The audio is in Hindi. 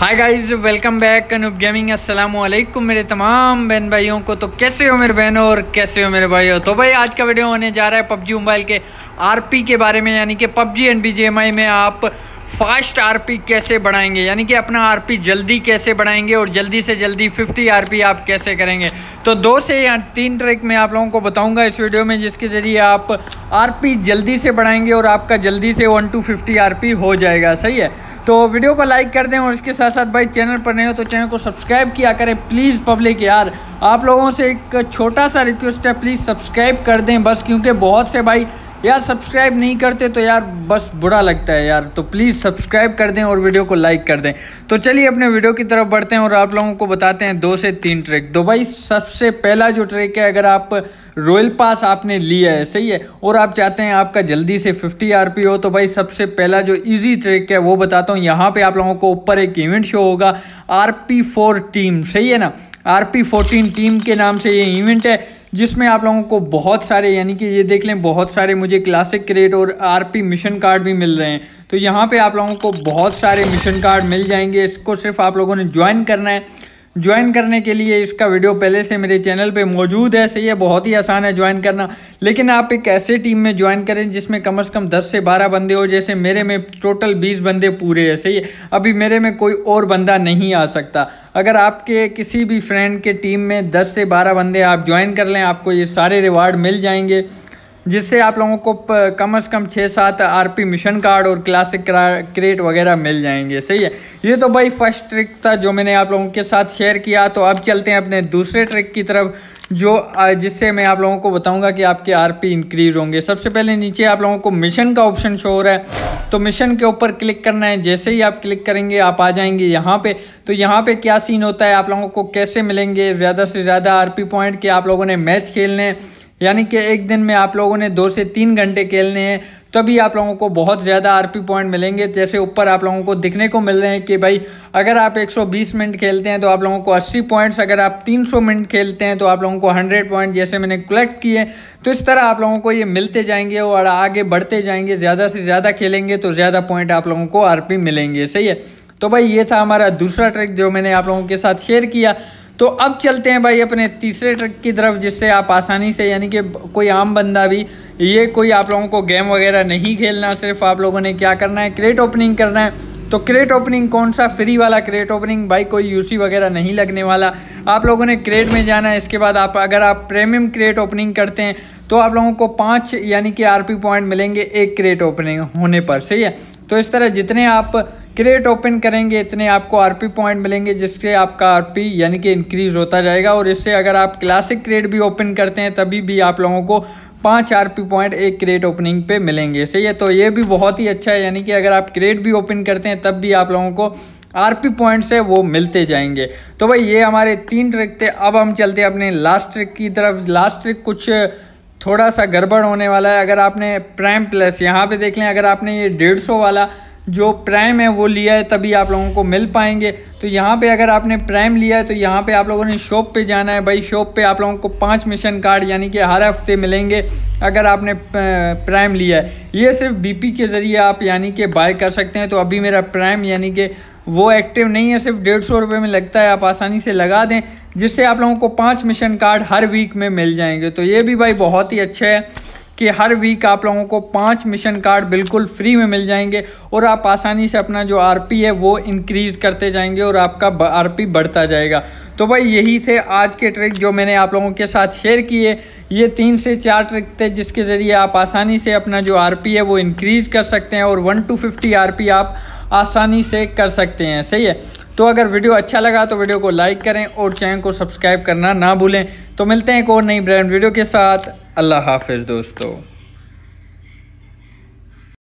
हाय guys welcome back Anup gaming अस्सलाम वालेकुम मेरे तमाम बहन भाइयों को तो कैसे हो मेरे बहनों और कैसे हो मेरे भाइयों तो भाई आज का वीडियो होने जा रहा है पबजी मोबाइल के आरपी के बारे में यानी कि पबजी एंड बीजेएमआई में आप फास्ट आरपी कैसे बढ़ाएंगे यानी कि अपना आरपी जल्दी कैसे बढ़ाएंगे और जल्दी से जल्दी 50 आरपी आप कैसे करेंगे तो दो से या तीन ट्रिक मैं आप लोगों को बताऊंगा इस वीडियो में जिसके ज़रिए आप आरपी जल्दी से बढ़ाएंगे और आपका जल्दी से वन टू फिफ्टी आर हो जाएगा सही है तो वीडियो को लाइक कर दें और इसके साथ साथ भाई चैनल पर नहीं हो तो चैनल को सब्सक्राइब किया करें प्लीज़ पब्लिक यार आप लोगों से एक छोटा सा रिक्वेस्ट है प्लीज़ सब्सक्राइब कर दें बस क्योंकि बहुत से भाई यार सब्सक्राइब नहीं करते तो यार बस बुरा लगता है यार तो प्लीज़ सब्सक्राइब कर दें और वीडियो को लाइक कर दें तो चलिए अपने वीडियो की तरफ बढ़ते हैं और आप लोगों को बताते हैं दो से तीन ट्रिक दो तो भाई सबसे पहला जो ट्रिक है अगर आप रॉयल पास आपने लिया है सही है और आप चाहते हैं आपका जल्दी से 50 आर हो तो भाई सबसे पहला जो इजी ट्रिक है वो बताता हूँ यहाँ पे आप लोगों को ऊपर एक इवेंट शो होगा आर फोर टीम सही है ना आर फोर्टीन टीम के नाम से ये इवेंट है जिसमें आप लोगों को बहुत सारे यानी कि ये देख लें बहुत सारे मुझे क्लासिक क्रेट और आरपी मिशन कार्ड भी मिल रहे हैं तो यहाँ पे आप लोगों को बहुत सारे मिशन कार्ड मिल जाएंगे इसको सिर्फ आप लोगों ने ज्वाइन करना है ज्वाइन करने के लिए इसका वीडियो पहले से मेरे चैनल पे मौजूद है सही है बहुत ही आसान है ज्वाइन करना लेकिन आप एक ऐसे टीम में ज्वाइन करें जिसमें कम से कम 10 से 12 बंदे हो जैसे मेरे में टोटल 20 बंदे पूरे हैं सही है अभी मेरे में कोई और बंदा नहीं आ सकता अगर आपके किसी भी फ्रेंड के टीम में दस से बारह बंदे आप ज्वाइन कर लें आपको ये सारे रिवार्ड मिल जाएंगे जिससे आप लोगों को कम से कम छः सात आरपी मिशन कार्ड और क्लासिक क्रेट वगैरह मिल जाएंगे सही है ये तो भाई फर्स्ट ट्रिक था जो मैंने आप लोगों के साथ शेयर किया तो अब चलते हैं अपने दूसरे ट्रिक की तरफ जो जिससे मैं आप लोगों को बताऊंगा कि आपके आरपी इंक्रीज होंगे सबसे पहले नीचे आप लोगों को मिशन का ऑप्शन शो हो रहा है तो मिशन के ऊपर क्लिक करना है जैसे ही आप क्लिक करेंगे आप आ जाएंगे यहाँ पे तो यहाँ पे क्या सीन होता है आप लोगों को कैसे मिलेंगे ज़्यादा से ज़्यादा आरपी पॉइंट के आप लोगों ने मैच खेलने यानी कि एक दिन में आप लोगों ने दो से तीन घंटे खेलने हैं तभी आप लोगों को बहुत ज़्यादा आरपी पॉइंट मिलेंगे जैसे ऊपर आप लोगों को दिखने को मिल रहे हैं कि भाई अगर आप 120 मिनट खेलते हैं तो आप लोगों को 80 पॉइंट्स अगर आप 300 मिनट खेलते हैं तो आप लोगों को 100 पॉइंट जैसे मैंने कलेक्ट किए तो इस तरह आप लोगों को ये मिलते जाएंगे और आगे बढ़ते जाएंगे ज़्यादा से ज़्यादा खेलेंगे तो ज़्यादा पॉइंट आप लोगों को आर मिलेंगे सही है तो भाई ये था हमारा दूसरा ट्रैक जो मैंने आप लोगों के साथ शेयर किया तो अब चलते हैं भाई अपने तीसरे ट्रक की तरफ जिससे आप आसानी से यानी कि कोई आम बंदा भी ये कोई आप लोगों को गेम वगैरह नहीं खेलना सिर्फ आप लोगों ने क्या करना है क्रेट ओपनिंग करना है तो क्रेट ओपनिंग कौन सा फ्री वाला क्रेट ओपनिंग भाई कोई यूसी वगैरह नहीं लगने वाला आप लोगों ने क्रेट में जाना है इसके बाद आप अगर आप प्रीमियम क्रेट ओपनिंग करते हैं तो आप लोगों को पाँच यानी कि आर पॉइंट मिलेंगे एक क्रेट ओपनिंग होने पर सही है तो इस तरह जितने आप क्रेट ओपन करेंगे इतने आपको आरपी पॉइंट मिलेंगे जिससे आपका आरपी यानी कि इंक्रीज होता जाएगा और इससे अगर आप क्लासिक क्रेट भी ओपन करते हैं तभी भी आप लोगों को पाँच आर पी पॉइंट एक क्रेट ओपनिंग पे मिलेंगे सही है तो ये भी बहुत ही अच्छा है यानी कि अगर आप क्रेट भी ओपन करते हैं तब भी आप लोगों को आरपी पॉइंट्स है वो मिलते जाएंगे तो भाई ये हमारे तीन ट्रिक थे अब हम चलते हैं अपने लास्ट ट्रिक की तरफ लास्ट ट्रिक कुछ थोड़ा सा गड़बड़ होने वाला है अगर आपने प्राइम प्लस यहाँ पे देख लें अगर आपने ये डेढ़ सौ वाला जो प्राइम है वो लिया है तभी आप लोगों को मिल पाएंगे तो यहाँ पे अगर आपने प्राइम लिया है तो यहाँ पे आप लोगों ने शॉप पे जाना है भाई शॉप पे आप लोगों को पांच मिशन कार्ड यानी कि हर हफ्ते मिलेंगे अगर आपने प्राइम लिया है ये सिर्फ बीपी के ज़रिए आप यानी कि बाय कर सकते हैं तो अभी मेरा प्राइम यानी कि वो एक्टिव नहीं है सिर्फ डेढ़ सौ रुपये में लगता है आप आसानी से लगा दें जिससे आप लोगों को पाँच मिशन कार्ड हर वीक में मिल जाएंगे तो ये भी भाई बहुत ही अच्छा है कि हर वीक आप लोगों को पाँच मिशन कार्ड बिल्कुल फ्री में मिल जाएंगे और आप आसानी से अपना जो आर है वो इनक्रीज़ करते जाएंगे और आपका आर बढ़ता जाएगा तो भाई यही थे आज के ट्रिक जो मैंने आप लोगों के साथ शेयर किए ये तीन से चार ट्रिक थे जिसके ज़रिए आप आसानी से अपना जो आर है वो इनक्रीज़ कर सकते हैं और वन टू फिफ्टी आर आप आसानी से कर सकते हैं सही है तो अगर वीडियो अच्छा लगा तो वीडियो को लाइक करें और चैनल को सब्सक्राइब करना ना भूलें तो मिलते हैं एक और नई ब्रांड वीडियो के साथ अल्लाह हाफिज़ दोस्तों